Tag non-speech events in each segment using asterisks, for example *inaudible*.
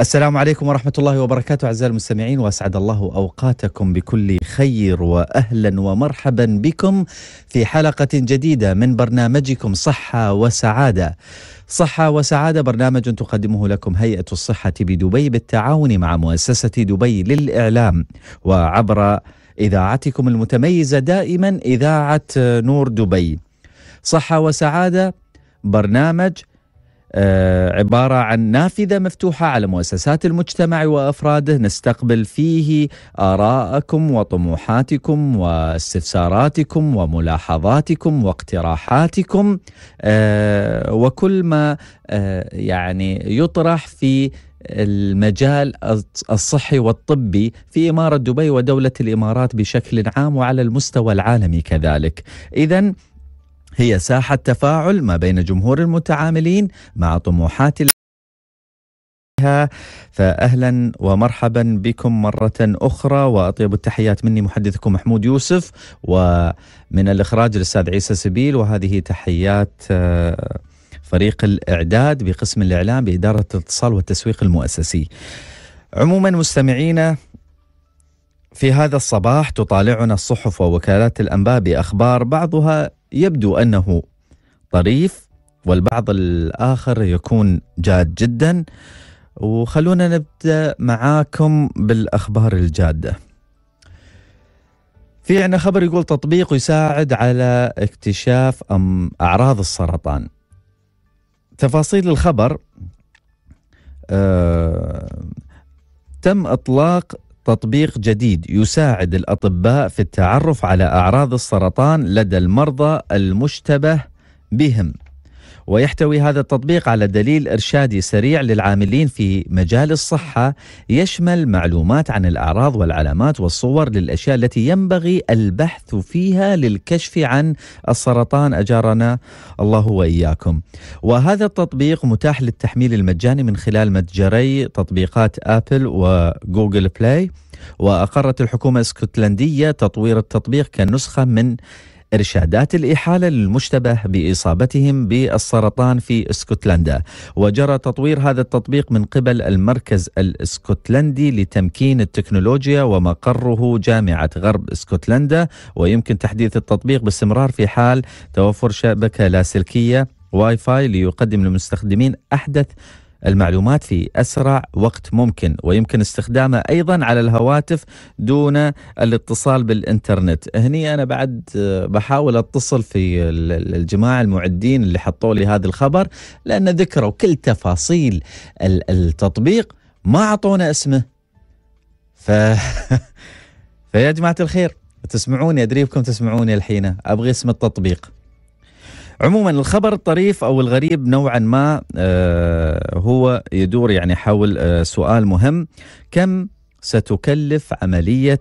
السلام عليكم ورحمة الله وبركاته أعزائي المستمعين وأسعد الله أوقاتكم بكل خير وأهلا ومرحبا بكم في حلقة جديدة من برنامجكم صحة وسعادة صحة وسعادة برنامج تقدمه لكم هيئة الصحة بدبي بالتعاون مع مؤسسة دبي للإعلام وعبر إذاعتكم المتميزة دائما إذاعة نور دبي صحة وسعادة برنامج آه، عبارة عن نافذة مفتوحة على مؤسسات المجتمع وأفراده نستقبل فيه آراءكم وطموحاتكم واستفساراتكم وملاحظاتكم واقتراحاتكم آه، وكل ما آه، يعني يطرح في المجال الصحي والطبي في إمارة دبي ودولة الإمارات بشكل عام وعلى المستوى العالمي كذلك إذا هي ساحة تفاعل ما بين جمهور المتعاملين مع طموحات فأهلا ومرحبا بكم مرة أخرى وأطيب التحيات مني محدثكم محمود يوسف ومن الإخراج الأستاذ عيسى سبيل وهذه تحيات آه، فريق الإعداد بقسم الإعلام بإدارة الاتصال والتسويق المؤسسي عموما مستمعينا في هذا الصباح تطالعنا الصحف ووكالات الانباء باخبار بعضها يبدو انه طريف والبعض الاخر يكون جاد جدا وخلونا نبدا معاكم بالاخبار الجاده. في عندنا خبر يقول تطبيق يساعد على اكتشاف أم اعراض السرطان. تفاصيل الخبر آه تم اطلاق تطبيق جديد يساعد الأطباء في التعرف على أعراض السرطان لدى المرضى المشتبه بهم ويحتوي هذا التطبيق على دليل إرشادي سريع للعاملين في مجال الصحة يشمل معلومات عن الأعراض والعلامات والصور للأشياء التي ينبغي البحث فيها للكشف عن السرطان أجارنا الله وإياكم وهذا التطبيق متاح للتحميل المجاني من خلال متجري تطبيقات أبل وجوجل بلاي وأقرت الحكومة الاسكتلندية تطوير التطبيق كنسخة من إرشادات الإحالة للمشتبه بإصابتهم بالسرطان في اسكتلندا وجرى تطوير هذا التطبيق من قبل المركز الاسكتلندي لتمكين التكنولوجيا ومقره جامعة غرب اسكتلندا ويمكن تحديث التطبيق باستمرار في حال توفر شبكة لاسلكية واي فاي ليقدم للمستخدمين أحدث المعلومات في أسرع وقت ممكن ويمكن استخدامه أيضا على الهواتف دون الاتصال بالإنترنت هني أنا بعد بحاول أتصل في الجماعة المعدين اللي حطوا لي هذا الخبر لأن ذكروا كل تفاصيل التطبيق ما أعطونا اسمه ف... *laughs* فيا جماعة الخير تسمعوني أدري بكم تسمعوني الحين أبغي اسم التطبيق عموما الخبر الطريف او الغريب نوعا ما آه، هو يدور يعني حول آه، سؤال مهم كم ستكلف عمليه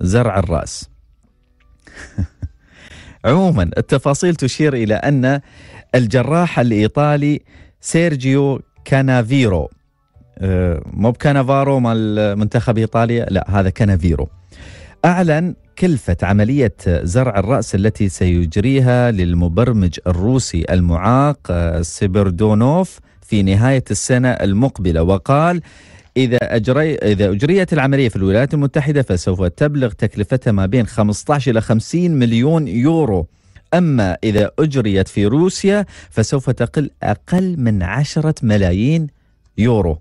زرع الراس *laughs* عموما التفاصيل تشير الى ان الجراح الايطالي سيرجيو كانافيرو آه، مو بكانافارو مال منتخب ايطاليا لا هذا كانافيرو اعلن كلفة عملية زرع الرأس التي سيجريها للمبرمج الروسي المعاق آه، سيبردونوف في نهاية السنة المقبلة وقال إذا أجري إذا أجريت العملية في الولايات المتحدة فسوف تبلغ تكلفتها ما بين 15 إلى 50 مليون يورو أما إذا أجريت في روسيا فسوف تقل أقل من 10 ملايين يورو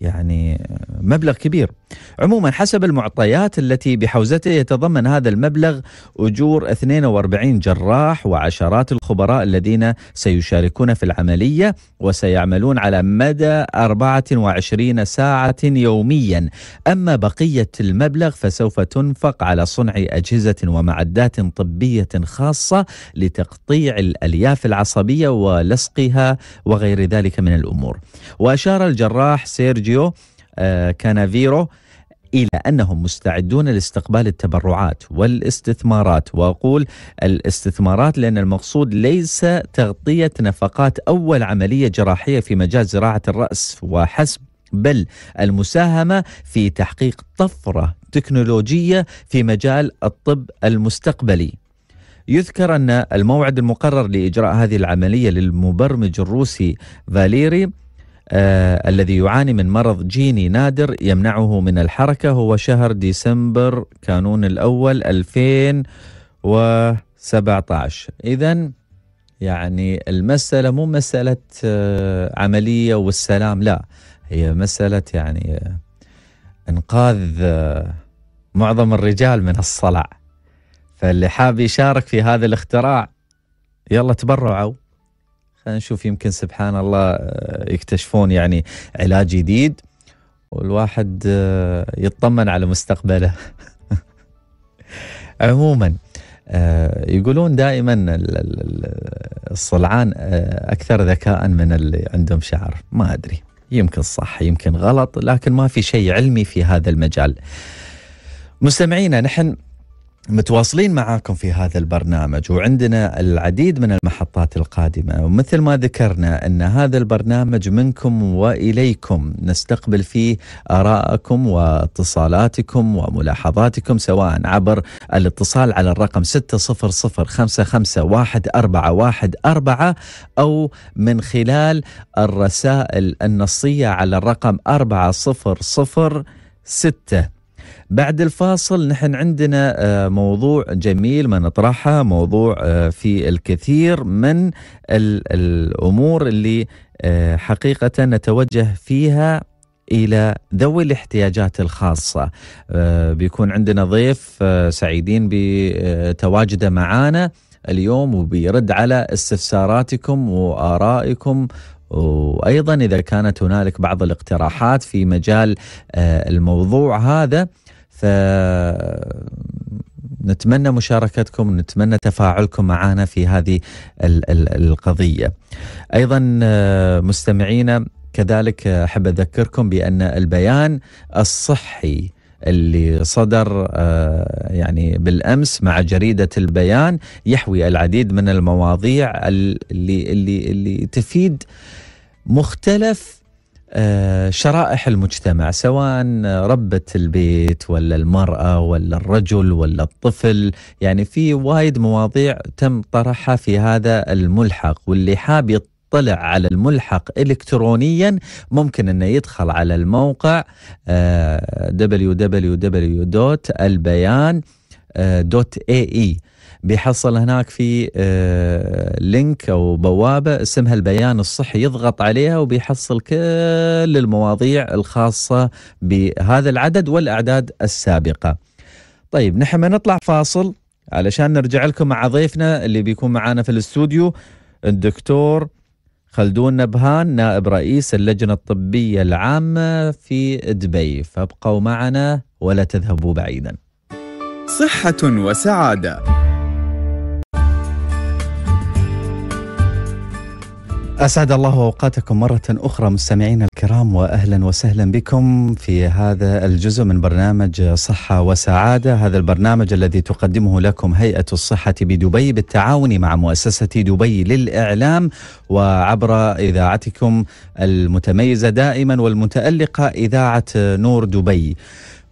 يعني مبلغ كبير عموما حسب المعطيات التي بحوزته يتضمن هذا المبلغ أجور 42 جراح وعشرات الخبراء الذين سيشاركون في العملية وسيعملون على مدى 24 ساعة يوميا أما بقية المبلغ فسوف تنفق على صنع أجهزة ومعدات طبية خاصة لتقطيع الألياف العصبية ولصقها وغير ذلك من الأمور وأشار الجراح سيرج سيرجيو آه، كانافيرو الى انهم مستعدون لاستقبال التبرعات والاستثمارات واقول الاستثمارات لان المقصود ليس تغطيه نفقات اول عمليه جراحيه في مجال زراعه الراس وحسب بل المساهمه في تحقيق طفره تكنولوجيه في مجال الطب المستقبلي يذكر ان الموعد المقرر لاجراء هذه العمليه للمبرمج الروسي فاليري آه الذي يعاني من مرض جيني نادر يمنعه من الحركة هو شهر ديسمبر كانون الأول 2017 إذا يعني المسألة مو مسألة آه عملية والسلام لا هي مسألة يعني آه إنقاذ آه، معظم الرجال من الصلع فاللي حاب يشارك في هذا الاختراع يلا تبرعوا فنشوف يمكن سبحان الله آه، يكتشفون يعني علاج جديد والواحد آه، يطمن على مستقبله *laughs* عموما آه، يقولون دائما الصلعان اكثر ذكاء من اللي عندهم شعر ما ادري يمكن صح يمكن غلط لكن ما في شيء علمي في هذا المجال مستمعينا نحن متواصلين معاكم في هذا البرنامج وعندنا العديد من المحطات القادمة ومثل ما ذكرنا أن هذا البرنامج منكم وإليكم نستقبل فيه آراءكم واتصالاتكم وملاحظاتكم سواء عبر الاتصال على الرقم 600 أو من خلال الرسائل النصية على الرقم 4006 بعد الفاصل نحن عندنا آه، موضوع جميل ما نطرحه موضوع آه، في الكثير من الأمور اللي آه، حقيقة نتوجه فيها الى ذوي الاحتياجات الخاصه بيكون عندنا ضيف سعيدين بتواجده معانا اليوم وبيرد على استفساراتكم وارائكم وايضا اذا كانت هنالك بعض الاقتراحات في مجال الموضوع هذا ف نتمنى مشاركتكم نتمنى تفاعلكم معنا في هذه القضية أيضا آه، مستمعينا كذلك آه، أحب أذكركم بأن البيان الصحي اللي صدر آه، يعني بالامس مع جريده البيان يحوي العديد من المواضيع اللي اللي اللي تفيد مختلف آه، شرائح المجتمع سواء ربة البيت ولا المرأة ولا الرجل ولا الطفل يعني في وايد مواضيع تم طرحها في هذا الملحق واللي حاب يطلع على الملحق إلكترونيا ممكن أنه يدخل على الموقع www.albayan.ae آه، بيحصل هناك في آه، لينك او بوابه اسمها البيان الصحي يضغط عليها وبيحصل كل المواضيع الخاصه بهذا العدد والاعداد السابقه. طيب نحن نطلع فاصل علشان نرجع لكم مع ضيفنا اللي بيكون معانا في الاستوديو الدكتور خلدون نبهان نائب رئيس اللجنة الطبية العامة في دبي فابقوا معنا ولا تذهبوا بعيدا صحة وسعادة أسعد الله أوقاتكم مرة أخرى مستمعينا الكرام وأهلا وسهلا بكم في هذا الجزء من برنامج صحة وسعادة هذا البرنامج الذي تقدمه لكم هيئة الصحة بدبي بالتعاون مع مؤسسة دبي للإعلام وعبر إذاعتكم المتميزة دائما والمتألقة إذاعة نور دبي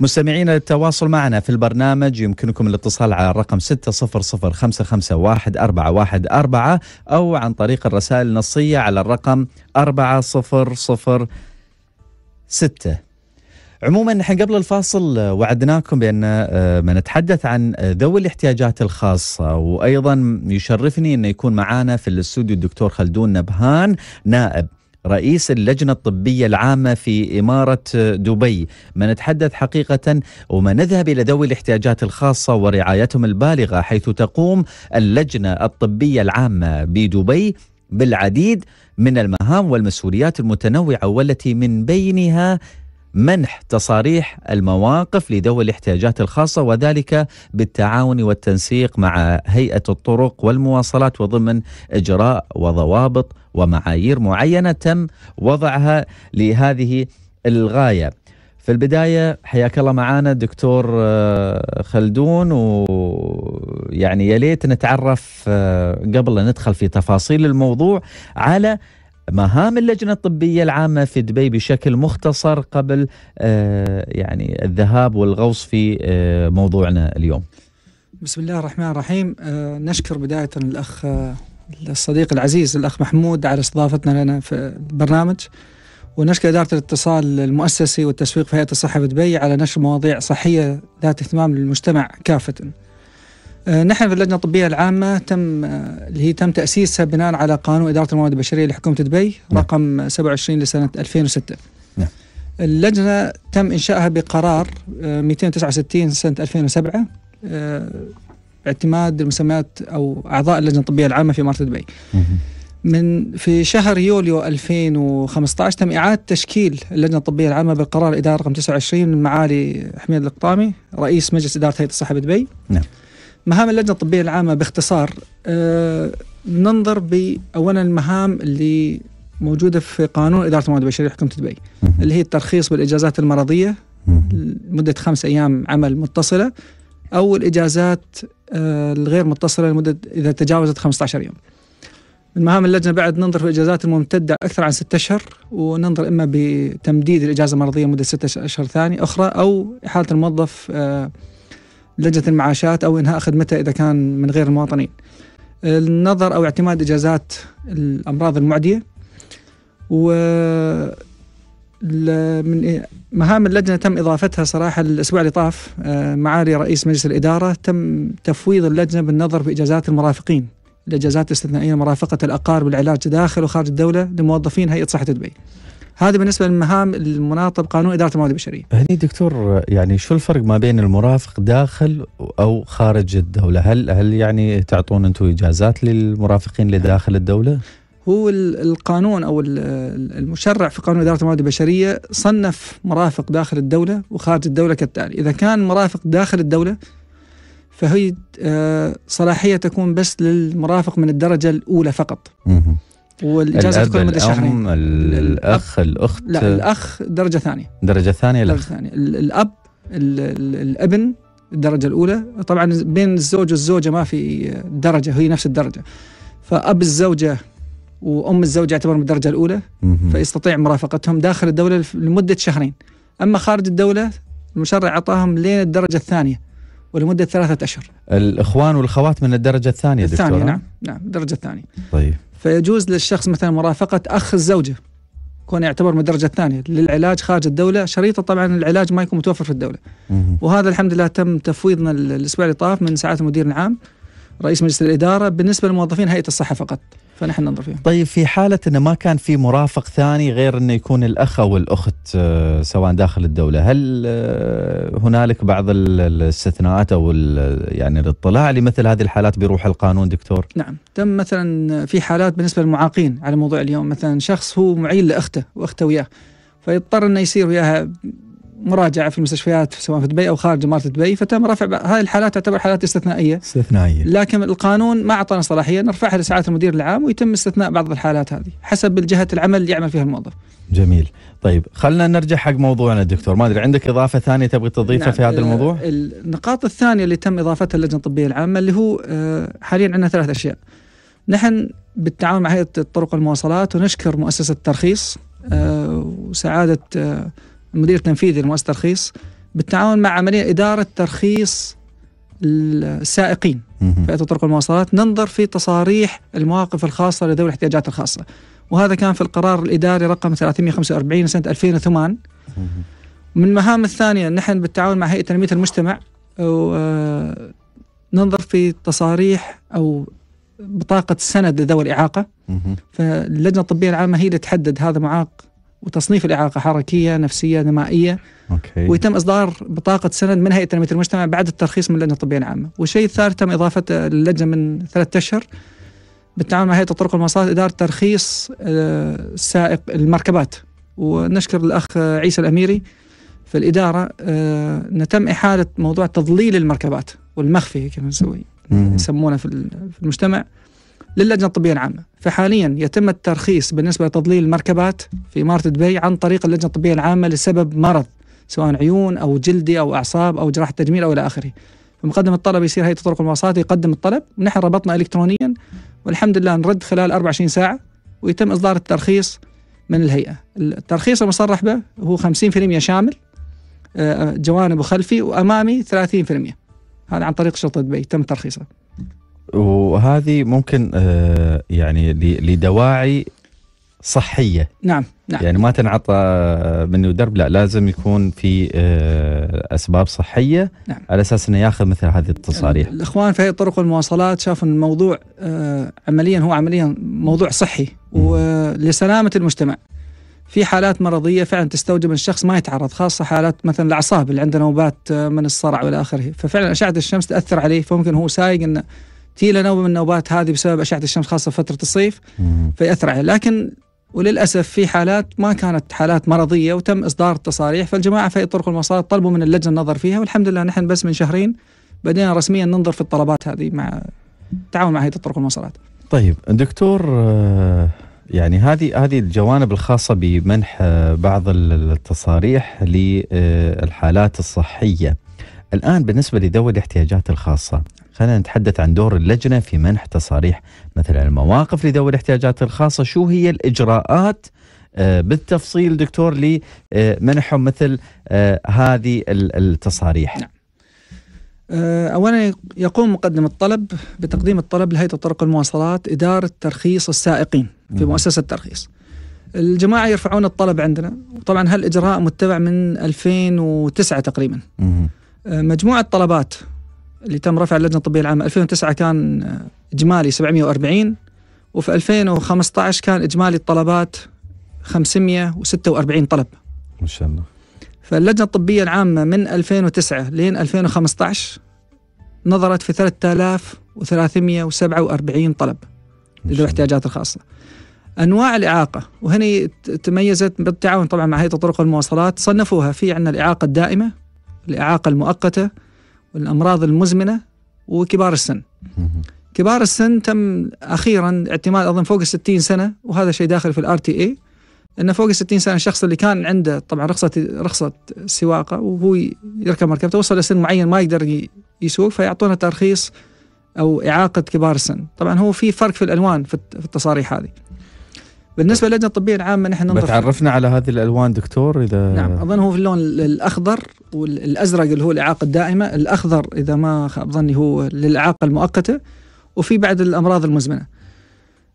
مستمعينا للتواصل معنا في البرنامج يمكنكم الاتصال على الرقم 600 أو عن طريق الرسائل النصية على الرقم 4006 عموما نحن قبل الفاصل وعدناكم بان بنتحدث آه، عن ذوي الاحتياجات الخاصه وايضا يشرفني انه يكون معنا في الاستوديو الدكتور خلدون نبهان نائب رئيس اللجنة الطبية العامة في إمارة دبي ما نتحدث حقيقة وما نذهب إلى ذوي الاحتياجات الخاصة ورعايتهم البالغة حيث تقوم اللجنة الطبية العامة بدبي بالعديد من المهام والمسؤوليات المتنوعة والتي من بينها منح تصاريح المواقف لذوي الاحتياجات الخاصه وذلك بالتعاون والتنسيق مع هيئه الطرق والمواصلات وضمن اجراء وضوابط ومعايير معينه تم وضعها لهذه الغايه. في البدايه حياك الله معانا دكتور آه، خلدون ويعني يا ليت نتعرف آه، قبل ندخل في تفاصيل الموضوع على مهام اللجنة الطبية العامة في دبي بشكل مختصر قبل آه، يعني الذهاب والغوص في آه، موضوعنا اليوم بسم الله الرحمن الرحيم آه، نشكر بداية الأخ الصديق العزيز الأخ محمود على استضافتنا لنا في البرنامج ونشكر إدارة الاتصال المؤسسي والتسويق في هيئة الصحة في دبي على نشر مواضيع صحية ذات اهتمام للمجتمع كافةً آه، نحن في اللجنه الطبيه العامه تم آه، اللي هي تم تاسيسها بناء على قانون اداره الموارد البشريه لحكومه دبي نعم. رقم 27 لسنه 2006 نعم. اللجنه تم انشائها بقرار 269 آه، سنه 2007 اعتماد المسميات او اعضاء اللجنه الطبيه العامه في اماره دبي. من في شهر يوليو 2015 تم اعاده تشكيل اللجنه الطبيه العامه بالقرار الاداري رقم 29 من معالي حميد القطامي رئيس مجلس اداره هيئه الصحه بدبي. نعم. مهام اللجنة الطبية العامة باختصار آه، ننظر بأولا المهام اللي موجودة في قانون إدارة الموارد البشرية حكومة دبي اللي هي الترخيص بالإجازات المرضية لمدة خمس أيام عمل متصلة أو الإجازات آه، الغير متصلة لمدة إذا تجاوزت 15 يوم من مهام اللجنة بعد ننظر في الإجازات الممتدة أكثر عن ستة أشهر وننظر إما بتمديد الإجازة المرضية مدة ستة أشهر ثانية أخرى أو إحالة الموظف أه لجنه المعاشات او انهاء خدمتها اذا كان من غير المواطنين. النظر او اعتماد اجازات الامراض المعديه و من إيه، مهام اللجنه تم اضافتها صراحه الاسبوع اللي طاف آه، معالي رئيس مجلس الاداره تم تفويض اللجنه بالنظر في اجازات المرافقين الاجازات الاستثنائيه مرافقه الاقارب والعلاج داخل وخارج الدوله لموظفين هيئه صحه دبي. هذا بالنسبه للمهام المناطه بقانون اداره الموارد البشريه. هني دكتور يعني شو الفرق ما بين المرافق داخل او خارج الدوله؟ هل هل يعني تعطون انتم اجازات للمرافقين لداخل الدوله؟ هو القانون او المشرع في قانون اداره الموارد البشريه صنف مرافق داخل الدوله وخارج الدوله كالتالي، اذا كان مرافق داخل الدوله فهي آه، صلاحيه تكون بس للمرافق من الدرجه الاولى فقط. والاجازه تكون لمده شهرين الاخ الاخت لا الاخ درجه ثانيه درجه ثانيه درجه ثانيه الاب الـ الـ الابن الدرجه الاولى طبعا بين الزوج والزوجه ما في درجه هي نفس الدرجه فاب الزوجه وام الزوجه يعتبر من الدرجه الاولى فيستطيع مرافقتهم داخل الدوله لمده شهرين اما خارج الدوله المشرع اعطاهم لين الدرجه الثانيه ولمده ثلاثه اشهر الاخوان والاخوات من الدرجه الثانيه الثانيه دكتورة. نعم نعم الدرجه الثانيه طيب فيجوز للشخص مثلا مرافقة أخ الزوجة كون يعتبر من الدرجة الثانية للعلاج خارج الدولة شريطة طبعا العلاج ما يكون متوفر في الدولة وهذا الحمد لله تم تفويضنا الأسبوع اللي طاف من ساعات المدير العام رئيس مجلس الإدارة بالنسبة لموظفين هيئة الصحة فقط فنحن ننظر فيهم طيب في حاله انه ما كان في مرافق ثاني غير انه يكون الاخ او الاخت آه، سواء داخل الدوله هل آه، هنالك بعض الاستثناءات او يعني الاطلاع لمثل هذه الحالات بروح القانون دكتور نعم تم مثلا في حالات بالنسبه للمعاقين على موضوع اليوم مثلا شخص هو معين لاخته واخته وياه فيضطر انه يصير وياها مراجعه في المستشفيات سواء في دبي او خارج اماره دبي فتم رفع هذه الحالات تعتبر حالات استثنائيه استثنائيه لكن القانون ما اعطانا صلاحيه نرفعها لساعات المدير العام ويتم استثناء بعض الحالات هذه حسب الجهه العمل اللي يعمل فيها الموظف. جميل طيب خلنا نرجع حق موضوعنا دكتور ما ادري عندك اضافه ثانيه تبغي تضيفها نعم في هذا الموضوع؟ آه، النقاط الثانيه اللي تم اضافتها اللجنه الطبيه العامه اللي هو آه، حاليا عندنا ثلاث اشياء. نحن بالتعاون مع هيئه الطرق والمواصلات ونشكر مؤسسه الترخيص آه، وسعاده المدير التنفيذي لمؤسسه الترخيص بالتعاون مع عمليه اداره ترخيص السائقين فئه طرق المواصلات ننظر في تصاريح المواقف الخاصه لذوي الاحتياجات الخاصه وهذا كان في القرار الاداري رقم 345 سنه 2008 من المهام الثانيه نحن بالتعاون مع هيئه تنميه المجتمع آه، ننظر في تصاريح او بطاقه سند لذوي الاعاقه فاللجنه الطبيه العامه هي اللي تحدد هذا معاق وتصنيف الاعاقه حركيه نفسيه نمائيه أوكي. ويتم اصدار بطاقه سند من هيئه تنميه المجتمع بعد الترخيص من اللجنه الطبيه العامه والشيء الثالث تم اضافه اللجنه من ثلاثة اشهر بالتعاون مع هيئه الطرق والمواصلات اداره ترخيص آه، سائق المركبات ونشكر الاخ عيسى الاميري في الاداره آه، نتم تم احاله موضوع تضليل المركبات والمخفي كما نسوي يسمونه في المجتمع للجنة الطبية العامة فحاليا يتم الترخيص بالنسبة لتضليل المركبات في إمارة دبي عن طريق اللجنة الطبية العامة لسبب مرض سواء عيون أو جلدي أو أعصاب أو جراحة تجميل أو إلى آخره فمقدم الطلب يصير هيئة الطرق والمواصلات يقدم الطلب ونحن ربطنا إلكترونيا والحمد لله نرد خلال 24 ساعة ويتم إصدار الترخيص من الهيئة الترخيص المصرح به هو 50% شامل آه، جوانب وخلفي وأمامي 30% هذا عن طريق شرطة دبي تم ترخيصه وهذه ممكن آه، يعني لدواعي صحيه نعم نعم يعني ما تنعطى آه، من درب لا لازم يكون في آه، اسباب صحيه نعم. على اساس انه ياخذ مثل هذه التصاريح الاخوان في طرق المواصلات شافوا ان الموضوع عمليا هو عمليا موضوع صحي ولسلامه المجتمع في حالات مرضيه فعلا تستوجب ان الشخص ما يتعرض خاصه حالات مثلا الاعصاب اللي عنده نوبات من الصرع والى اخره ففعلا اشعه الشمس تاثر عليه فممكن هو سايق انه تجي نوبه من النوبات هذه بسبب اشعه الشمس خاصه في فتره الصيف فياثر عليه لكن وللاسف في حالات ما كانت حالات مرضيه وتم اصدار التصاريح فالجماعه في طرق المواصلات طلبوا من اللجنه النظر فيها والحمد لله نحن بس من شهرين بدينا رسميا ننظر في الطلبات هذه مع تعاون مع هيئه الطرق والمواصلات. طيب دكتور آه، يعني هذه هذه الجوانب الخاصه بمنح آه، بعض التصاريح للحالات الصحيه. الان بالنسبه لذوي الاحتياجات الخاصه خلينا نتحدث عن دور اللجنة في منح تصاريح مثلا المواقف لذوي الاحتياجات الخاصة شو هي الإجراءات آه، بالتفصيل دكتور لمنحهم آه، مثل آه، هذه التصاريح نعم. أولا يقوم مقدم الطلب بتقديم الطلب لهيئة الطرق المواصلات إدارة ترخيص السائقين في مؤسسة الترخيص الجماعة يرفعون الطلب عندنا وطبعا هالإجراء متبع من 2009 تقريبا مجموعة طلبات اللي تم رفع اللجنه الطبيه العامه 2009 كان اجمالي 740 وفي 2015 كان اجمالي الطلبات 546 طلب ما شاء الله فاللجنه الطبيه العامه من 2009 لين 2015 نظرت في 3347 طلب لذوي الاحتياجات الخاصه انواع الاعاقه وهني تميزت بالتعاون طبعا مع هيئه الطرق والمواصلات صنفوها في عندنا الاعاقه الدائمه الاعاقه المؤقته والأمراض المزمنة وكبار السن كبار السن تم أخيرا اعتماد أظن فوق الستين سنة وهذا شيء داخل في الار تي اي انه فوق ال 60 سنه الشخص اللي كان عنده طبعا رخصه رخصه سواقه وهو يركب مركبته وصل لسن معين ما يقدر يسوق فيعطونه ترخيص او اعاقه كبار السن، طبعا هو في فرق في الالوان في التصاريح هذه. بالنسبه للجنه الطبيه العامه نحن ننظر تعرفنا على هذه الالوان دكتور اذا نعم اظن هو في اللون الاخضر والازرق اللي هو الاعاقه الدائمه الاخضر اذا ما خاب ظني هو للاعاقه المؤقته وفي بعد الامراض المزمنه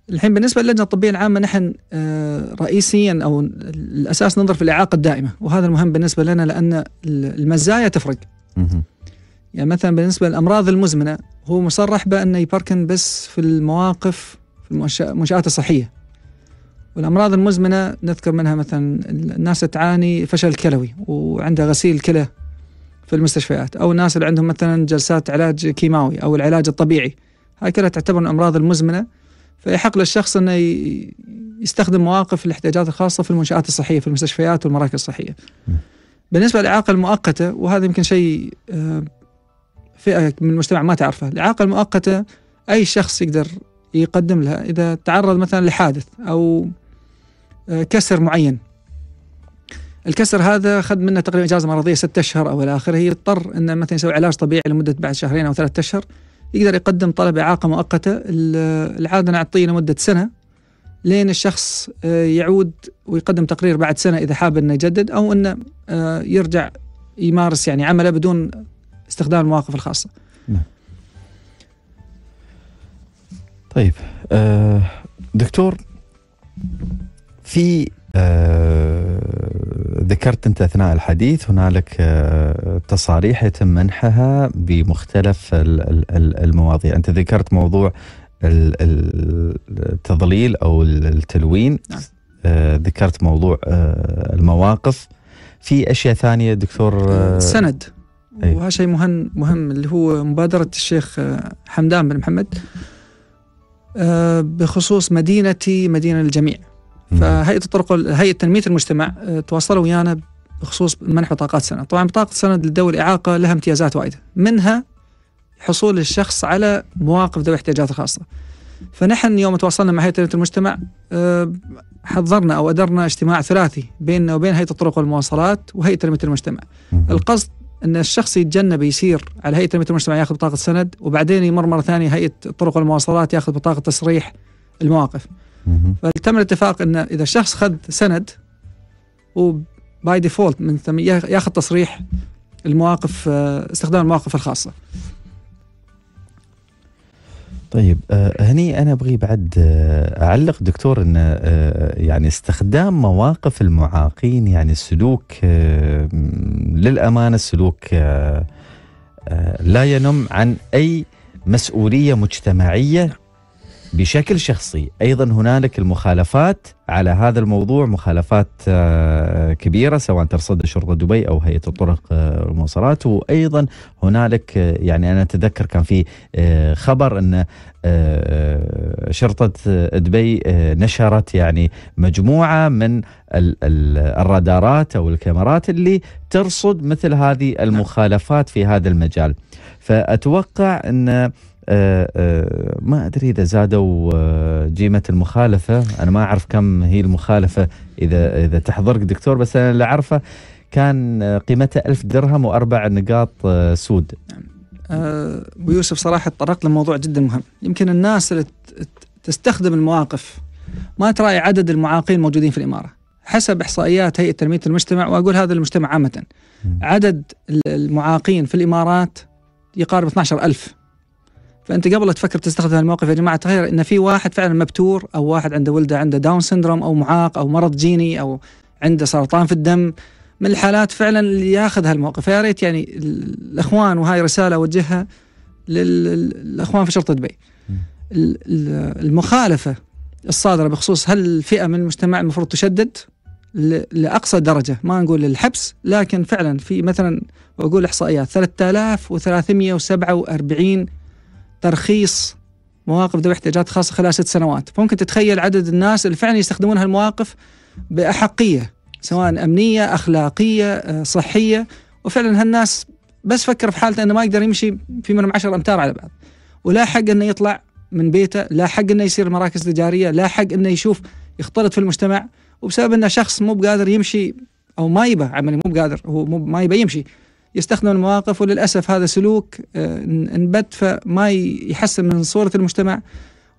الحين بالنسبه للجنه الطبيه العامه نحن آه، رئيسيا او الاساس ننظر في الاعاقه الدائمه وهذا المهم بالنسبه لنا لان المزايا تفرق يعني مثلا بالنسبه للامراض المزمنه هو مصرح بانه يباركن بس في المواقف في المنشات الصحيه والأمراض المزمنة نذكر منها مثلا الناس تعاني فشل كلوي وعندها غسيل كلى في المستشفيات أو الناس اللي عندهم مثلا جلسات علاج كيماوي أو العلاج الطبيعي هاي كلها تعتبر من الأمراض المزمنة فيحق للشخص أنه يستخدم مواقف الاحتياجات الخاصة في المنشآت الصحية في المستشفيات والمراكز الصحية بالنسبة للإعاقة المؤقتة وهذا يمكن شيء آه، فئة من المجتمع ما تعرفه الإعاقة المؤقتة أي شخص يقدر يقدم لها إذا تعرض مثلا لحادث أو آه، كسر معين الكسر هذا خد منه تقريبا اجازه مرضيه ستة اشهر او الى اخره يضطر انه مثلا يسوي علاج طبيعي لمده بعد شهرين او ثلاثة اشهر يقدر يقدم طلب اعاقه مؤقته العاده نعطيه لمده سنه لين الشخص آه، يعود ويقدم تقرير بعد سنه اذا حاب انه يجدد او انه آه، يرجع يمارس يعني عمله بدون استخدام المواقف الخاصه. نعم. طيب دكتور في آه، ذكرت انت اثناء الحديث هنالك آه، تصاريح يتم منحها بمختلف المواضيع، انت ذكرت موضوع التضليل او التلوين نعم. آه، ذكرت موضوع المواقف في اشياء ثانيه دكتور سند وهذا شيء مهم مهم اللي هو مبادره الشيخ حمدان بن محمد بخصوص مدينتي مدينه الجميع فهيئه الطرق هيئه تنميه المجتمع آه، تواصلوا ويانا بخصوص منح بطاقات سند، طبعا بطاقه سند لذوي الاعاقه لها امتيازات وايده، منها حصول الشخص على مواقف ذوي احتياجات خاصه. فنحن يوم تواصلنا مع هيئه تنميه المجتمع آه، حضرنا او ادرنا اجتماع ثلاثي بيننا وبين هيئه الطرق والمواصلات وهيئه تنميه المجتمع. القصد ان الشخص يتجنب يسير على هيئه تنميه المجتمع ياخذ بطاقه سند وبعدين يمر مره ثانيه هيئه الطرق والمواصلات ياخذ بطاقه تصريح المواقف. فالتم الاتفاق ان اذا الشخص خذ سند وباي ديفولت من ياخذ تصريح المواقف آه، استخدام المواقف الخاصه طيب آه، هني انا ابغي بعد آه، اعلق دكتور ان يعني استخدام مواقف المعاقين يعني السلوك للامانه السلوك لا ينم عن اي مسؤوليه مجتمعيه بشكل شخصي ايضا هنالك المخالفات على هذا الموضوع مخالفات آه، كبيره سواء ترصد شرطه دبي او هيئه الطرق والمواصلات آه، وايضا هنالك آه، يعني انا اتذكر كان في خبر ان شرطه دبي نشرت يعني مجموعه من الرادارات او الكاميرات اللي ترصد مثل هذه نعم. المخالفات في هذا المجال فاتوقع ان آه، آه، ما ادري اذا زادوا آه، جيمه المخالفه انا ما اعرف كم هي المخالفه اذا اذا تحضرك دكتور بس انا اللي اعرفه كان قيمتها ألف درهم واربع نقاط سود نعم. ابو يوسف صراحه تطرق لموضوع جدا مهم يمكن الناس اللي تستخدم المواقف ما تراعي عدد المعاقين الموجودين في الاماره حسب احصائيات هيئه تنميه المجتمع واقول هذا المجتمع عامه عدد المعاقين في الامارات يقارب 12000 فانت قبل تفكر تستخدم الموقف يا جماعه تغير ان في واحد فعلا مبتور او واحد عنده ولده عنده داون سندروم او معاق او مرض جيني او عنده سرطان في الدم من الحالات فعلا اللي ياخذ هالموقف فيا ريت يعني الاخوان وهاي رساله اوجهها للاخوان في شرطه دبي المخالفه الصادره بخصوص هالفئه من المجتمع المفروض تشدد لاقصى درجه ما نقول للحبس لكن فعلا في مثلا واقول احصائيات 3347 ترخيص مواقف ذوي احتياجات خاصه خلال ست سنوات فممكن تتخيل عدد الناس اللي فعلا يستخدمون هالمواقف باحقيه سواء امنيه اخلاقيه آه، صحيه وفعلا هالناس بس فكر في حالته انه ما يقدر يمشي في منهم 10 امتار على بعض ولا حق انه يطلع من بيته لا حق انه يصير مراكز تجاريه لا حق انه يشوف يختلط في المجتمع وبسبب انه شخص مو بقادر يمشي او ما يبى عملي مو بقادر هو مو ما يبى يمشي يستخدم المواقف وللأسف هذا سلوك آه، انبت فما يحسن من صورة المجتمع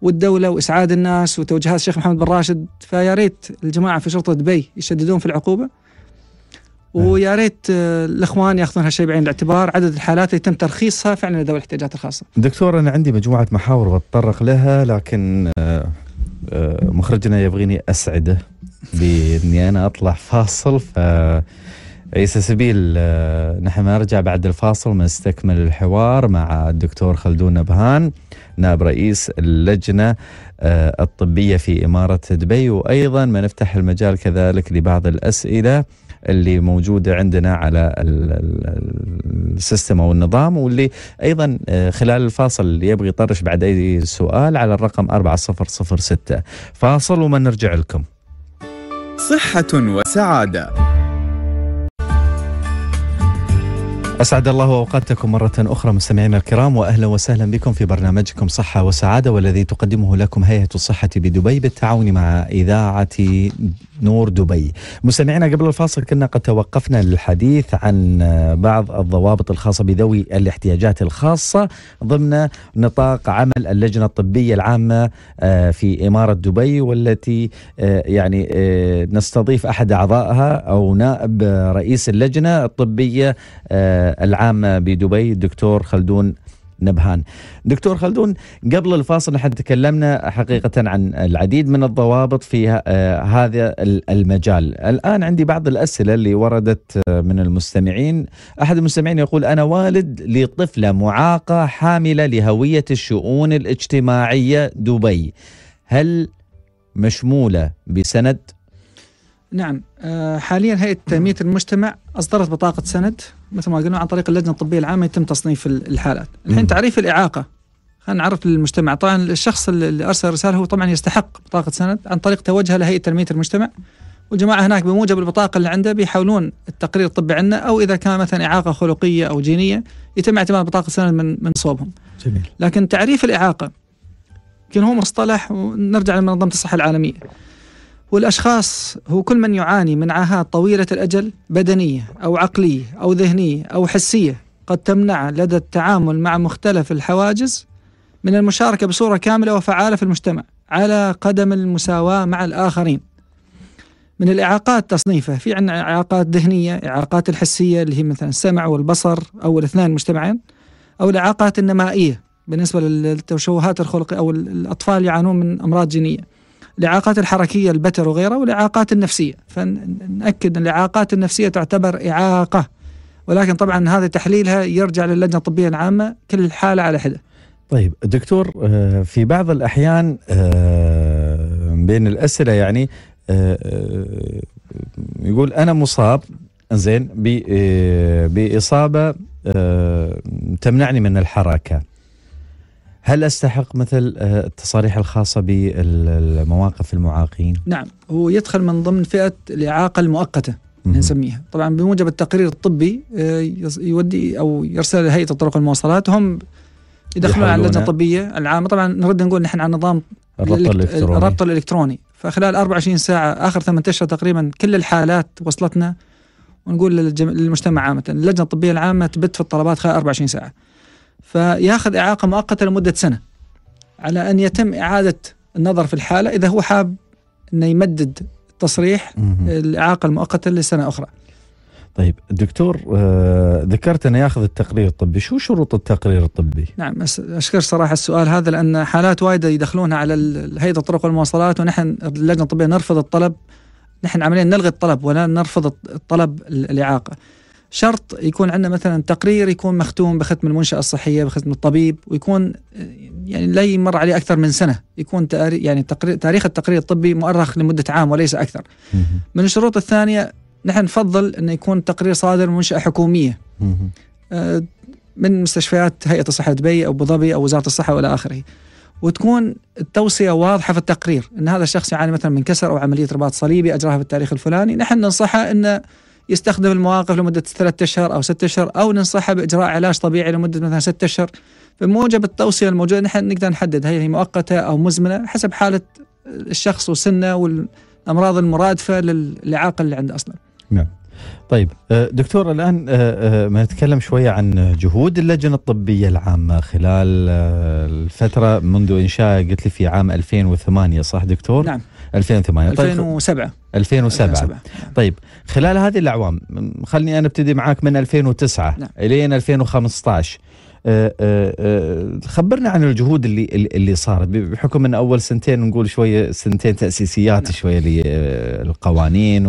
والدولة وإسعاد الناس وتوجيهات الشيخ محمد بن راشد فيا ريت الجماعة في شرطة دبي يشددون في العقوبة نعم. ويا ريت آه، الاخوان ياخذون هالشيء بعين الاعتبار عدد الحالات اللي تم ترخيصها فعلا لذوي الاحتياجات الخاصه. دكتور انا عندي مجموعه محاور بتطرق لها لكن آه، مخرجنا يبغيني اسعده باني انا اطلع فاصل ف عيسى إيه، سبيل آه، نحن نرجع بعد الفاصل ونستكمل الحوار مع الدكتور خلدون نبهان نائب رئيس اللجنة آه، الطبية في إمارة دبي وأيضا ما نفتح المجال كذلك لبعض الأسئلة اللي موجودة عندنا على السيستم أو النظام واللي أيضا آه، خلال الفاصل اللي يبغي يطرش بعد أي سؤال على الرقم 4006 فاصل وما نرجع لكم صحة وسعادة أسعد الله أوقاتكم مرة أخرى مستمعينا الكرام وأهلا وسهلا بكم في برنامجكم صحة وسعادة والذي تقدمه لكم هيئة الصحة بدبي بالتعاون مع إذاعة نور دبي مستمعينا قبل الفاصل كنا قد توقفنا للحديث عن بعض الضوابط الخاصة بذوي الاحتياجات الخاصة ضمن نطاق عمل اللجنة الطبية العامة آه، في إمارة دبي والتي آه، يعني آه، نستضيف أحد أعضائها أو نائب رئيس اللجنة الطبية العامة بدبي الدكتور خلدون نبهان دكتور خلدون قبل الفاصل نحن تكلمنا حقيقة عن العديد من الضوابط في آه، هذا المجال الآن عندي بعض الأسئلة اللي وردت آه، من المستمعين أحد المستمعين يقول أنا والد لطفلة معاقة حاملة لهوية الشؤون الاجتماعية دبي هل مشمولة بسند نعم آه، حاليا هيئه تنميه المجتمع اصدرت بطاقه سند مثل ما قلنا عن طريق اللجنه الطبيه العامه يتم تصنيف الحالات الحين تعريف الاعاقه خلينا نعرف للمجتمع طبعا الشخص اللي ارسل رساله هو طبعا يستحق بطاقه سند عن طريق توجهه لهيئه تنميه المجتمع والجماعه هناك بموجب البطاقه اللي عنده بيحاولون التقرير الطبي عندنا او اذا كان مثلا اعاقه خلقيه او جينيه يتم اعتماد بطاقه سند من من صوبهم. جميل. لكن تعريف الاعاقه يمكن هو مصطلح ونرجع لمنظمه الصحه العالميه. والأشخاص هو كل من يعاني من عاهات طويلة الأجل بدنية أو عقلية أو ذهنية أو حسية قد تمنعه لدى التعامل مع مختلف الحواجز من المشاركة بصورة كاملة وفعالة في المجتمع على قدم المساواة مع الآخرين من الإعاقات تصنيفه في عندنا إعاقات ذهنية إعاقات الحسية اللي هي مثلا السمع والبصر أو الاثنين مجتمعين أو الإعاقات النمائية بالنسبة للتشوهات الخلقية أو الأطفال يعانون من أمراض جينية الإعاقات الحركية البتر وغيرها والإعاقات النفسية فنأكد أن الإعاقات النفسية تعتبر إعاقة ولكن طبعا هذا تحليلها يرجع للجنة الطبية العامة كل حالة على حدة طيب دكتور آه، في بعض الأحيان آه، بين الأسئلة يعني آه، يقول أنا مصاب زين بإصابة تمنعني من الحركة هل استحق مثل آه، التصاريح الخاصه بالمواقف المعاقين؟ نعم هو يدخل من ضمن فئه الاعاقه المؤقته نسميها طبعا بموجب التقرير الطبي آه، يودي او يرسل لهيئة الطرق والمواصلات هم يدخلون على اللجنه الطبيه العامه طبعا نرد نقول نحن على نظام الربط الالكتروني الربط الالكتروني فخلال 24 ساعه اخر 8 اشهر تقريبا كل الحالات وصلتنا ونقول للمجتمع عامه اللجنه الطبيه العامه تبت في الطلبات خلال 24 ساعه فياخذ إعاقة مؤقتة لمدة سنة على أن يتم إعادة النظر في الحالة إذا هو حاب أنه يمدد تصريح الإعاقة المؤقتة لسنة أخرى طيب دكتور آه ذكرت انه ياخذ التقرير الطبي، شو شروط التقرير الطبي؟ نعم اشكر صراحه السؤال هذا لان حالات وايده يدخلونها على هيئه الطرق والمواصلات ونحن اللجنه الطبيه نرفض الطلب نحن عمليا نلغي الطلب ولا نرفض الطلب الاعاقه. شرط يكون عندنا مثلا تقرير يكون مختوم بختم المنشأة الصحية بختم الطبيب ويكون يعني لا يمر عليه أكثر من سنة يكون يعني تاريخ التقرير الطبي مؤرخ لمدة عام وليس أكثر من الشروط الثانية نحن نفضل أن يكون التقرير صادر من منشأة حكومية آه، من مستشفيات هيئة الصحة دبي أو أبو ظبي أو وزارة الصحة وإلى آخره وتكون التوصية واضحة في التقرير أن هذا الشخص يعاني مثلا من كسر أو عملية رباط صليبي أجراها في التاريخ الفلاني نحن ننصحه أنه يستخدم المواقف لمده ثلاثة اشهر او ستة اشهر او ننصحه باجراء علاج طبيعي لمده مثلا ستة اشهر بموجب التوصيه الموجوده نحن نقدر نحدد هل هي مؤقته او مزمنه حسب حاله الشخص وسنه والامراض المرادفه للاعاقه اللي عنده اصلا. نعم. طيب آه، دكتور الان آه، آه، ما نتكلم شويه عن جهود اللجنه الطبيه العامه خلال الفتره منذ انشاء قلت لي في عام 2008 صح دكتور؟ نعم 2008 2007 2007. 2007 نعم. طيب خلال هذه الاعوام خلني انا ابتدي معاك من 2009 نعم. الين 2015 أه،, أه أه خبرنا عن الجهود اللي اللي صارت بحكم ان اول سنتين نقول شويه سنتين تاسيسيات نعم. شويه للقوانين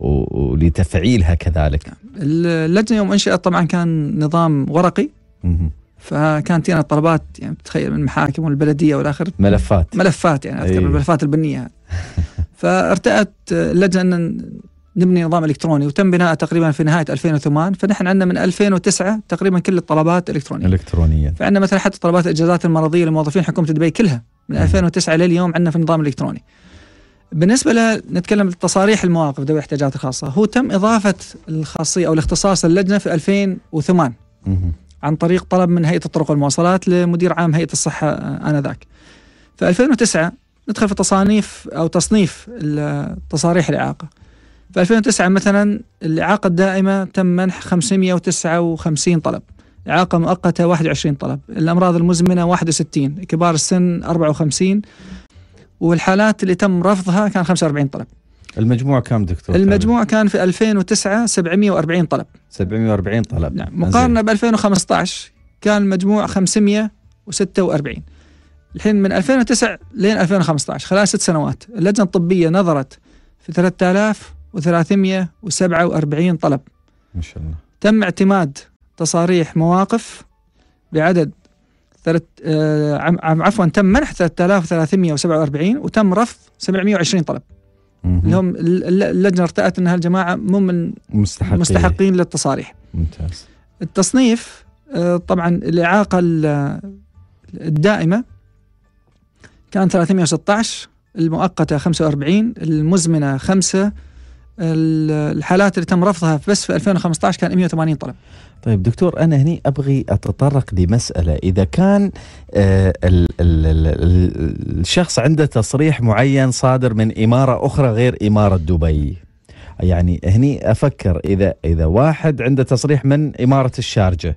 ولتفعيلها كذلك اللجنه يوم انشئت طبعا كان نظام ورقي مه. هنا تينا طلبات يعني تخيل من المحاكم والبلديه والاخر ملفات ملفات يعني اذكر أيوه. الملفات البنيه *laughs* فارتأت اللجنة أن نبني نظام إلكتروني وتم بناءه تقريبا في نهاية 2008 فنحن عندنا من 2009 تقريبا كل الطلبات إلكترونية إلكترونية فعندنا مثلا حتى طلبات الإجازات المرضية لموظفين حكومة دبي كلها من 2009 لليوم عندنا في النظام الإلكتروني بالنسبة ل نتكلم تصاريح المواقف ذوي الاحتياجات الخاصة هو تم إضافة الخاصية أو الاختصاص اللجنة في 2008 عن طريق طلب من هيئة الطرق والمواصلات لمدير عام هيئة الصحة آنذاك في 2009 ندخل في تصانيف أو تصنيف تصاريح الإعاقة في 2009 مثلا الإعاقة الدائمة تم منح 559 طلب إعاقة مؤقتة 21 طلب الأمراض المزمنة 61 كبار السن 54 والحالات اللي تم رفضها كان 45 طلب المجموع كم دكتور؟ المجموع كان في 2009 740 طلب 740 طلب نعم مقارنة ب 2015 كان المجموع 546 الحين من 2009 لين 2015 خلال ست سنوات اللجنة الطبية نظرت في 3347 طلب ما شاء الله تم اعتماد تصاريح مواقف بعدد ثلاث آه، عفوا تم منح 3347 وتم رفض 720 طلب اللي هم اللجنه ارتأت ان هالجماعه مو من مستحقين, مستحقين للتصاريح ممتاز التصنيف آه، طبعا الاعاقه الدائمه كان 316 المؤقتة 45 المزمنة 5 الحالات اللي تم رفضها بس في 2015 كان 180 طلب طيب دكتور انا هني ابغي اتطرق لمساله اذا كان آه، الشخص عنده تصريح معين صادر من اماره اخرى غير اماره دبي يعني هني افكر اذا اذا واحد عنده تصريح من اماره الشارجه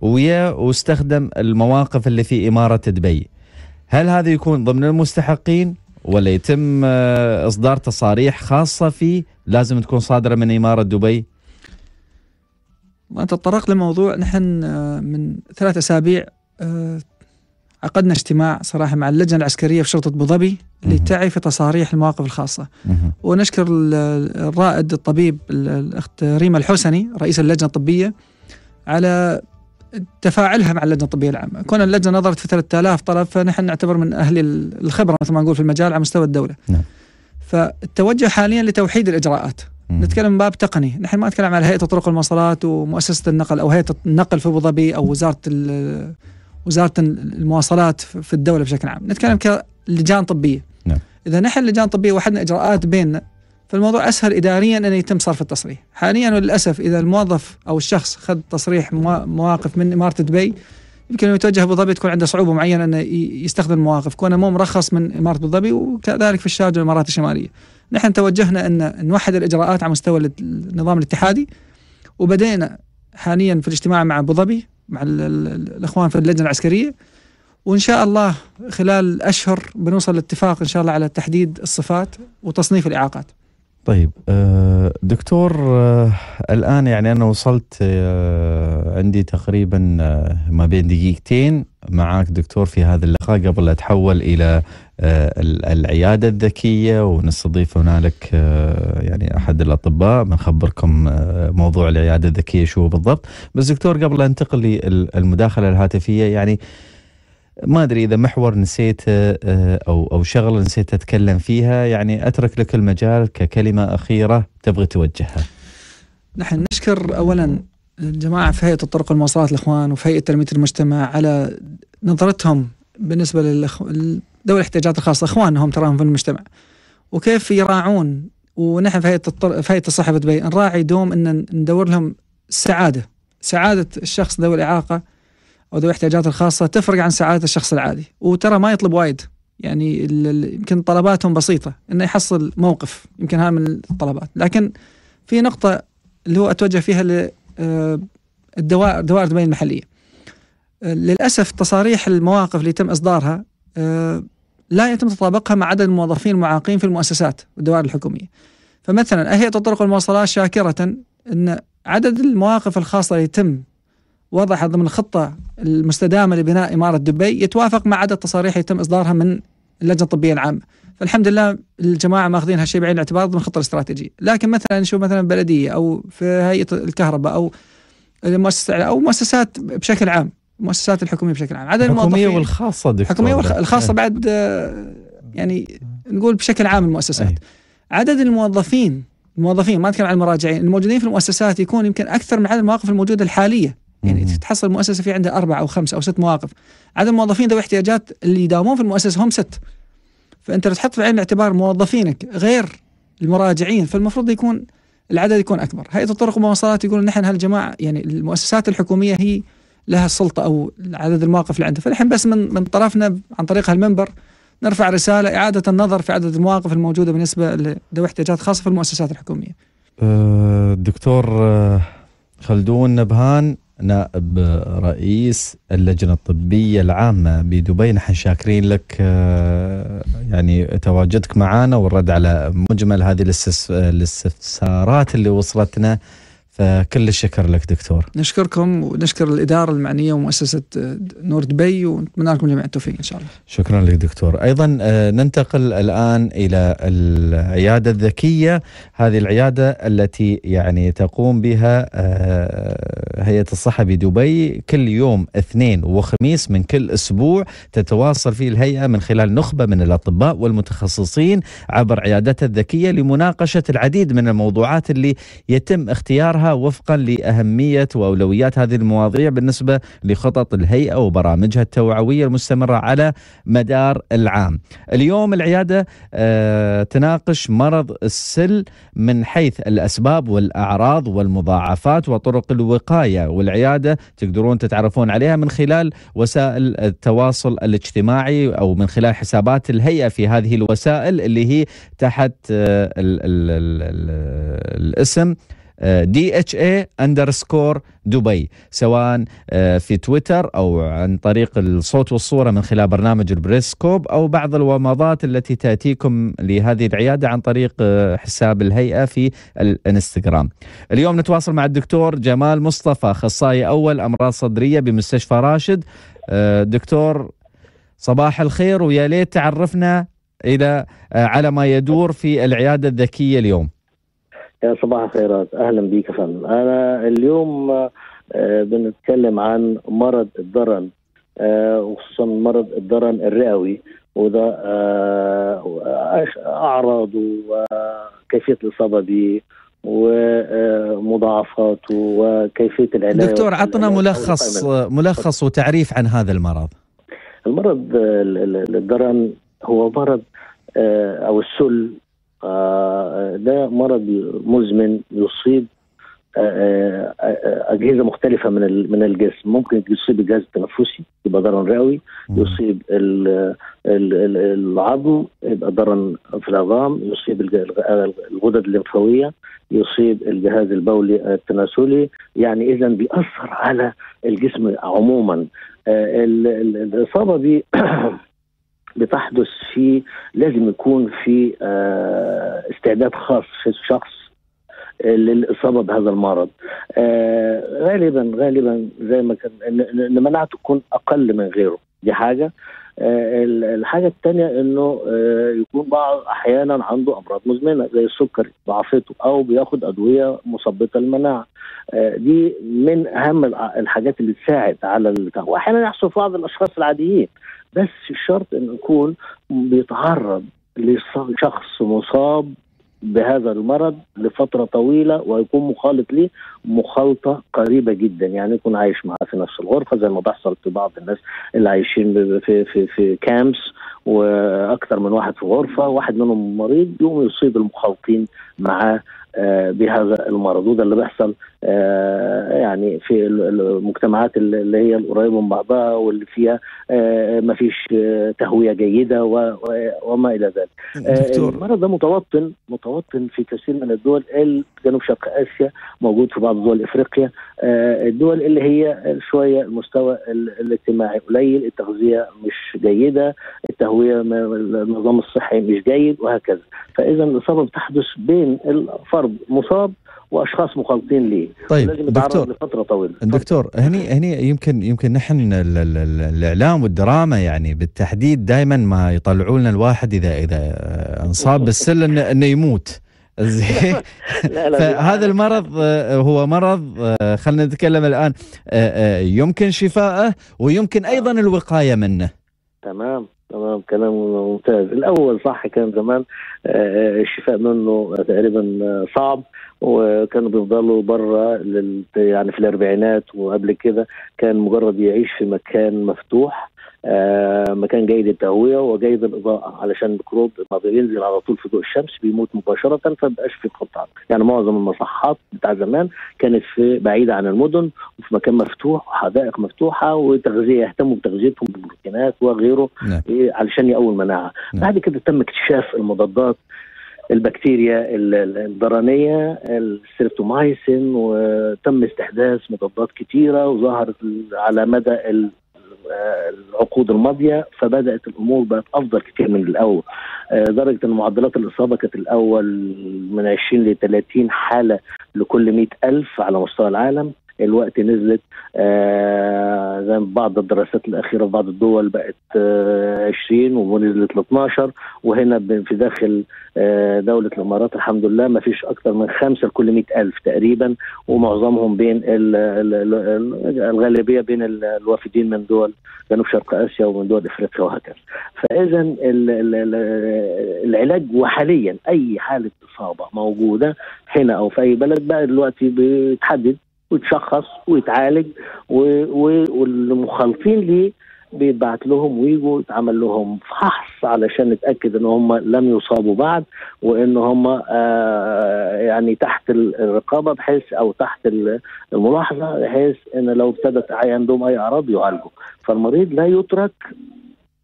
ويا واستخدم المواقف اللي في اماره دبي هل هذا يكون ضمن المستحقين ولا يتم آه، اصدار تصاريح خاصه فيه لازم تكون صادره من اماره دبي؟ وانت تطرقت لموضوع نحن آه، من ثلاث اسابيع آه، عقدنا اجتماع صراحه مع اللجنه العسكريه في شرطه ابو ظبي لتعي في تصاريح المواقف الخاصه ونشكر الرائد الطبيب الاخت ريما الحسني رئيس اللجنه الطبيه على تفاعلها مع اللجنه الطبيه العامه، كون اللجنه نظرت في 3000 طلب فنحن نعتبر من اهل الخبره مثل ما نقول في المجال على مستوى الدوله. نعم. فالتوجه حاليا لتوحيد الاجراءات. مم. نتكلم من باب تقني، نحن ما نتكلم على هيئه الطرق والمواصلات ومؤسسه النقل او هيئه النقل في ابو ظبي او وزاره وزاره المواصلات في الدوله بشكل عام، نتكلم كلجان طبيه. نعم. اذا نحن لجان طبيه وحدنا اجراءات بيننا فالموضوع أسهل إداريا أن يتم صرف التصريح حاليا وللأسف إذا الموظف أو الشخص خذ تصريح مواقف من إمارة دبي يمكن لما يتوجه ابو ظبي تكون عنده صعوبه معينه انه يستخدم مواقف كونه مو مرخص من اماره ابو ظبي وكذلك في الشارجه والامارات الشماليه. نحن توجهنا ان نوحد الاجراءات على مستوى النظام الاتحادي وبدينا حاليا في الاجتماع مع ابو ظبي مع الـ الـ الـ الاخوان في اللجنه العسكريه وان شاء الله خلال اشهر بنوصل لاتفاق ان شاء الله على تحديد الصفات وتصنيف الاعاقات. طيب آه، دكتور آه، الان يعني انا وصلت آه، عندي تقريبا ما بين دقيقتين معاك دكتور في هذه اللقاء قبل اتحول الى العياده الذكيه ونستضيف هنالك يعني احد الاطباء بنخبركم موضوع العياده الذكيه شو بالضبط بس دكتور قبل انتقل للمداخله الهاتفيه يعني ما ادري اذا محور نسيته آه، آه، او او شغله نسيت اتكلم فيها يعني اترك لك المجال ككلمه اخيره تبغي توجهها. نحن نشكر اولا الجماعه في هيئه الطرق والمواصلات الاخوان وفي هيئه تنميه المجتمع على نظرتهم بالنسبه لذوي الاحتياجات الخاصه اخوانهم تراهم في المجتمع. وكيف يراعون ونحن في هيئه الطرق في هيئه الصحه في دبي نراعي دوم ان ندور لهم السعاده سعاده الشخص ذوي الاعاقه وذوي الاحتياجات الخاصة تفرق عن سعادة الشخص العادي وترى ما يطلب وايد يعني يمكن طلباتهم بسيطة انه يحصل موقف يمكن هذا من الطلبات لكن في نقطة اللي هو اتوجه فيها للدوائر آه، دوائر دبي المحلية آه، للأسف تصاريح المواقف اللي يتم إصدارها آه، لا يتم تطابقها مع عدد الموظفين المعاقين في المؤسسات والدوائر الحكومية فمثلا هيئة الطرق والمواصلات شاكرة أن عدد المواقف الخاصة اللي يتم وضح ضمن الخطة المستدامة لبناء إمارة دبي يتوافق مع عدد تصاريح يتم إصدارها من اللجنة الطبية العامة فالحمد لله الجماعة ماخذين هالشيء بعين الاعتبار ضمن الخطة الاستراتيجية لكن مثلا نشوف مثلا بلدية أو في هيئة الكهرباء أو المؤسسة أو مؤسسات بشكل عام المؤسسات الحكومية بشكل عام عدد الحكومية والخاصة دكتور الحكومية والخاصة إيه. بعد يعني نقول بشكل عام المؤسسات أي. عدد الموظفين الموظفين ما نتكلم عن المراجعين الموجودين في المؤسسات يكون يمكن أكثر من عدد المواقف الموجودة الحالية يعني تحصل مؤسسه في عندها اربع او خمس او ست مواقف عدد الموظفين ذوي احتياجات اللي يداومون في المؤسسه هم ست فانت تحط في عين الاعتبار موظفينك غير المراجعين فالمفروض يكون العدد يكون اكبر هيئه الطرق والمواصلات يقولون نحن هالجماعه يعني المؤسسات الحكوميه هي لها السلطه او عدد المواقف اللي عندها فنحن بس من من طرفنا عن طريق هالمنبر نرفع رساله اعاده النظر في عدد المواقف الموجوده بالنسبه لذوي احتياجات خاصه في المؤسسات الحكوميه. الدكتور أه، أه، خلدون نبهان نائب رئيس اللجنة الطبية العامة بدبي نحن شاكرين لك آه، يعني تواجدك معنا والرد على مجمل هذه الاستفسارات اللي وصلتنا فكل الشكر لك دكتور نشكركم ونشكر الإدارة المعنية ومؤسسة آه، نور دبي ونتمنى لكم جميع التوفيق إن شاء الله شكرا لك دكتور أيضا آه، ننتقل الآن إلى العيادة الذكية هذه العيادة التي يعني تقوم بها آه، هيئة الصحة بدبي كل يوم اثنين وخميس من كل أسبوع تتواصل فيه الهيئة من خلال نخبة من الأطباء والمتخصصين عبر عيادتها الذكية لمناقشة العديد من الموضوعات اللي يتم اختيارها وضعها وفقا لأهمية وأولويات هذه المواضيع بالنسبة لخطط الهيئة وبرامجها التوعوية المستمرة على مدار العام اليوم العيادة آه، تناقش مرض السل من حيث الأسباب والأعراض والمضاعفات وطرق الوقاية والعيادة تقدرون تتعرفون عليها من خلال وسائل التواصل الاجتماعي أو من خلال حسابات الهيئة في هذه الوسائل اللي هي تحت الـ آه، الـ الـ الاسم دي اتش اي اندرسكور دبي سواء آه، في تويتر او عن طريق الصوت والصوره من خلال برنامج البريسكوب او بعض الومضات التي تاتيكم لهذه العياده عن طريق آه، حساب الهيئه في الانستغرام. اليوم نتواصل مع الدكتور جمال مصطفى اخصائي اول امراض صدريه بمستشفى راشد. آه، دكتور صباح الخير ويا ليت تعرفنا الى على ما يدور في العياده الذكيه اليوم. يا صباح الخيرات اهلا بيك يا فندم انا اليوم آه، بنتكلم عن مرض الدرن آه، وخصوصا مرض الدرن الرئوي وده آه، اعراضه وكيفيه الاصابه به ومضاعفاته وكيفيه العلاج دكتور يعني عطنا ملخص ملخص وتعريف عن هذا المرض المرض الدرن هو مرض او السل ده مرض مزمن يصيب آه، آه، آه، اجهزه مختلفه من من الجسم ممكن يصيب الجهاز التنفسي يبقى ضرر رئوي يصيب العظم يبقى ضرر في العظام يصيب الغدد الليمفاويه يصيب الجهاز البولي التناسلي يعني اذا بيأثر على الجسم عموما الاصابه دي *clears throat* بتحدث في لازم يكون في آه، استعداد خاص في الشخص آه، للاصابه بهذا المرض آه غالبا غالبا زي ما كان ان مناعته تكون اقل من غيره دي حاجه آه الحاجه الثانيه انه آه يكون بعض احيانا عنده امراض مزمنه زي السكري ضعفته او بياخد ادويه مثبطه المناعه آه، دي من اهم الحاجات اللي تساعد على واحيانا احيانا يحصل في بعض الاشخاص العاديين بس الشرط انه يكون بيتعرض لشخص مصاب بهذا المرض لفترة طويلة ويكون مخالط ليه مخالطة قريبة جدا يعني يكون عايش معاه في نفس الغرفة زي ما بيحصل في بعض الناس اللي عايشين في في في كامبس وأكثر من واحد في غرفة واحد منهم مريض يقوم يصيب المخالطين معاه آه، بهذا المرض وده اللي بيحصل آه، يعني في المجتمعات اللي هي القريبه من بعضها واللي فيها آه، ما فيش آه، تهويه جيده وما الى ذلك. المرض ده متوطن متوطن في كثير من الدول جنوب شرق اسيا موجود في بعض دول افريقيا الدول اللي هي شويه المستوى الاجتماعي قليل التغذيه مش جيده التهويه النظام الصحي مش جيد وهكذا فاذا الاصابه بتحدث بين الفرد مصاب واشخاص مخالطين لي طيب لازم دكتور لفتره طويله دكتور هني هني يمكن يمكن نحن الاعلام والدراما يعني بالتحديد دائما ما يطلعوا لنا الواحد اذا اذا آه، انصاب بالسل انه يموت *laughs* زين فهذا المرض آه، هو مرض آه، خلينا نتكلم الان يمكن شفائه ويمكن ايضا الوقايه منه تمام تمام كلام ممتاز الاول صح كان زمان الشفاء منه تقريبا صعب وكانوا بيفضلوا بره لل... يعني في الاربعينات وقبل كده كان مجرد يعيش في مكان مفتوح آه مكان جيد التهويه وجيد الاضاءه علشان الميكروب ما بينزل على طول في ضوء الشمس بيموت مباشره فبقاش في قطع يعني معظم المصحات بتاع زمان كانت في بعيده عن المدن وفي مكان مفتوح وحدائق مفتوحه وتغذيه يهتموا بتغذيتهم بالبروتينات وغيره نعم. إيه، علشان يقوي المناعه نعم. بعد كده تم اكتشاف المضادات البكتيريا الضرنيه السيرتومايسين وتم استحداث مضادات كثيره وظهرت على مدى العقود الماضيه فبدات الامور بقت افضل كثير من الاول درجه ان معدلات الاصابه كانت الاول من 20 ل 30 حاله لكل 100 الف على مستوى العالم الوقت نزلت آه، زي بعض الدراسات الاخيره في بعض الدول بقت 20 ونزلت ل 12 وهنا في داخل آه، دوله الامارات الحمد لله ما فيش اكثر من خمسه لكل 100000 تقريبا ومعظمهم بين الغالبيه بين الوافدين من دول جنوب شرق اسيا ومن دول افريقيا وهكذا. فاذا العلاج وحاليا اي حاله اصابه موجوده هنا او في اي بلد بقى دلوقتي بيتحدد ويتشخص ويتعالج والمخالطين ليه بيتبعت لهم ويجوا يتعمل لهم فحص علشان نتاكد ان هم لم يصابوا بعد وان هم آه، يعني تحت الرقابه بحيث او تحت الملاحظه بحيث ان لو ابتدت عندهم اي اعراض يعالجوا فالمريض لا يترك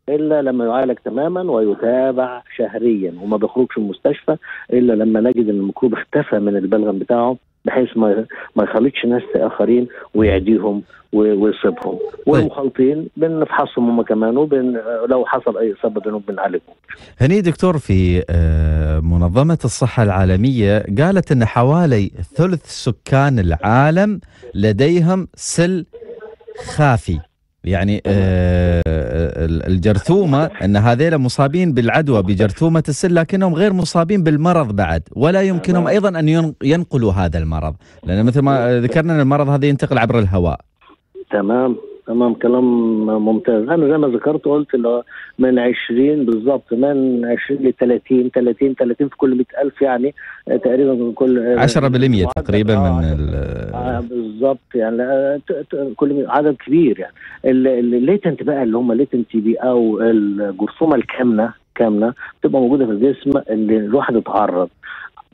الا لما يعالج تماما ويتابع شهريا وما بيخرجش المستشفى الا لما نجد ان الميكروب اختفى من البلغم بتاعه بحيث ما ما يخليكش ناس اخرين ويعديهم ويصيبهم طيب. والمخالطين بنفحصهم هم كمان وبن لو حصل اي اصابه بينهم بنعالجهم. هني دكتور في آه، منظمه الصحه العالميه قالت ان حوالي ثلث سكان العالم لديهم سل خافي يعني آه، الجرثومه ان هذيل مصابين بالعدوى بجرثومه السل لكنهم غير مصابين بالمرض بعد ولا يمكنهم ايضا ان ينقلوا هذا المرض لان مثل ما ذكرنا المرض هذا ينتقل عبر الهواء تمام تمام كلام ممتاز انا زي ما ذكرت قلت اللي من 20 بالظبط من 20 ل 30 30 30 في كل 100000 يعني آه، تقريبا من كل 10% آه، تقريبا آه، من ال بالظبط يعني كل عدد كبير يعني الليتنت بقى اللي هم تي بي او الجرثومه الكامنه كامنه بتبقى موجوده في الجسم اللي الواحد اتعرض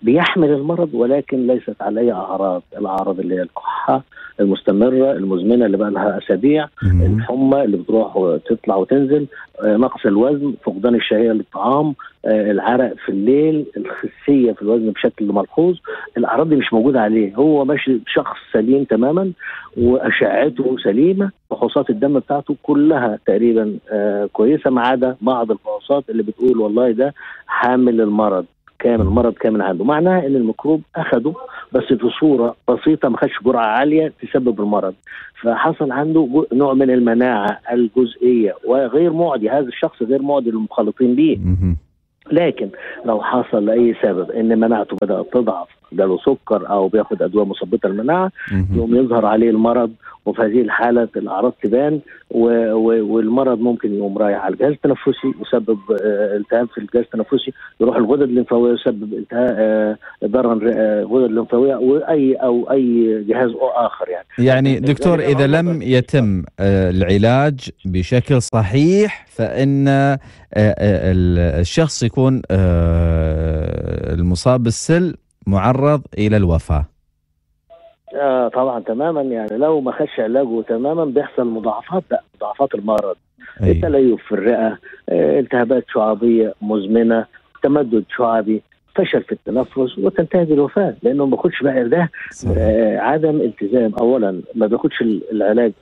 بيحمل المرض ولكن ليست عليه اعراض الاعراض اللي هي الكحه المستمره المزمنه اللي بقى لها اسابيع الحمى اللي بتروح وتطلع وتنزل آه، نقص الوزن فقدان الشهيه للطعام آه، العرق في الليل الخسيه في الوزن بشكل ملحوظ الاعراض دي مش موجوده عليه هو ماشي شخص سليم تماما واشعته سليمه فحوصات الدم بتاعته كلها تقريبا آه، كويسه ما عدا بعض الفحوصات اللي بتقول والله ده حامل المرض كامل مرض كامل عنده معناها ان الميكروب اخده بس في صوره بسيطه ما خدش جرعه عاليه تسبب المرض فحصل عنده نوع من المناعه الجزئيه وغير معدي هذا الشخص غير معدي للمخالطين بيه لكن لو حصل لاي سبب ان مناعته بدات تضعف جاله سكر او بياخد ادويه مثبطه المناعه يقوم يظهر عليه المرض وفي هذه الحاله الاعراض تبان والمرض ممكن يقوم رايح على الجهاز التنفسي يسبب آه، التهاب في الجهاز التنفسي يروح الغدد الليمفاويه يسبب التهاب آه، ضرر الغدد آه، الليمفاويه واي او اي جهاز اخر يعني يعني دكتور اذا لم يتم العلاج بشكل صحيح فان آه، آه، الشخص يكون آه، المصاب بالسل معرض الى الوفاه آه طبعا تماما يعني لو ما خدش علاجه تماما بيحصل مضاعفات بقى مضاعفات المرض أيوه. التليف في الرئه التهابات شعبيه مزمنه تمدد شعبي فشل في التنفس وتنتهي بالوفاه لانه ما بياخدش بقى ده آه عدم التزام اولا ما بياخدش العلاج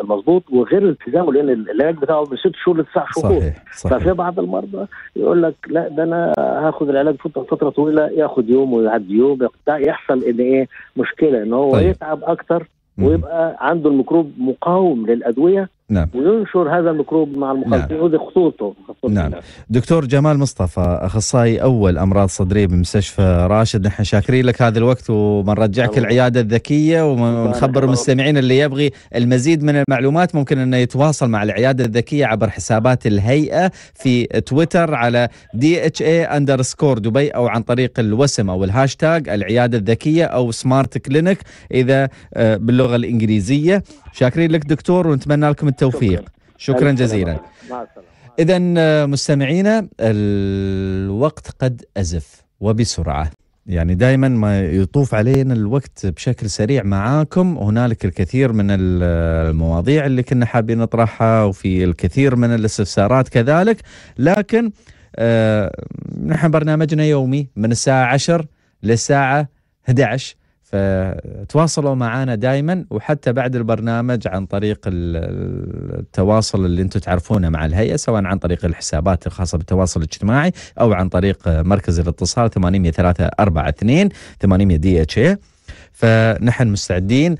المضبوط وغير التزامه لان العلاج بتاعه من ست شهور لتسع شهور صحيح. صحيح. ففي بعض المرضى يقول لك لا ده انا هاخد العلاج فتره فتره طويله ياخد يوم ويعدي يوم يحصل ان ايه مشكله ان هو طيب. يتعب اكتر ويبقى عنده الميكروب مقاوم للادويه نعم وينشر هذا الميكروب مع المخالطين نعم. وهذه خطورته نعم دكتور جمال مصطفى اخصائي اول امراض صدريه بمستشفى راشد نحن شاكرين لك هذا الوقت وبنرجعك نعم. العياده الذكيه ونخبر نعم، المستمعين اللي يبغي المزيد من المعلومات ممكن انه يتواصل مع العياده الذكيه عبر حسابات الهيئه في تويتر على دي اتش اي اندرسكور دبي او عن طريق الوسم او الهاشتاج العياده الذكيه او سمارت كلينك اذا آه، باللغه الانجليزيه شاكرين لك دكتور ونتمنى لكم التوفيق التوفيق شكرا, شكرا جزيلا مع السلامه إذا آه، مستمعينا الوقت قد أزف وبسرعة يعني دائما ما يطوف علينا الوقت بشكل سريع معاكم هنالك الكثير من المواضيع اللي كنا حابين نطرحها وفي الكثير من الاستفسارات كذلك لكن آه، نحن برنامجنا يومي من الساعة 10 للساعة 11 فتواصلوا معنا دائما وحتى بعد البرنامج عن طريق التواصل اللي انتم تعرفونه مع الهيئه سواء عن طريق الحسابات الخاصه بالتواصل الاجتماعي او عن طريق مركز الاتصال 800 342 800 دي اتش اي فنحن مستعدين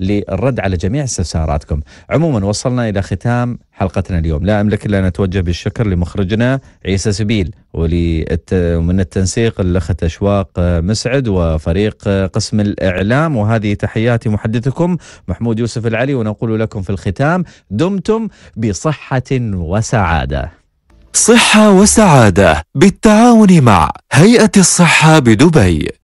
للرد على جميع استفساراتكم عموما وصلنا إلى ختام حلقتنا اليوم لا أملك إلا أن أتوجه بالشكر لمخرجنا عيسى سبيل ومن التنسيق الأخت أشواق مسعد وفريق قسم الإعلام وهذه تحياتي محدثكم محمود يوسف العلي ونقول لكم في الختام دمتم بصحة وسعادة صحة وسعادة بالتعاون مع هيئة الصحة بدبي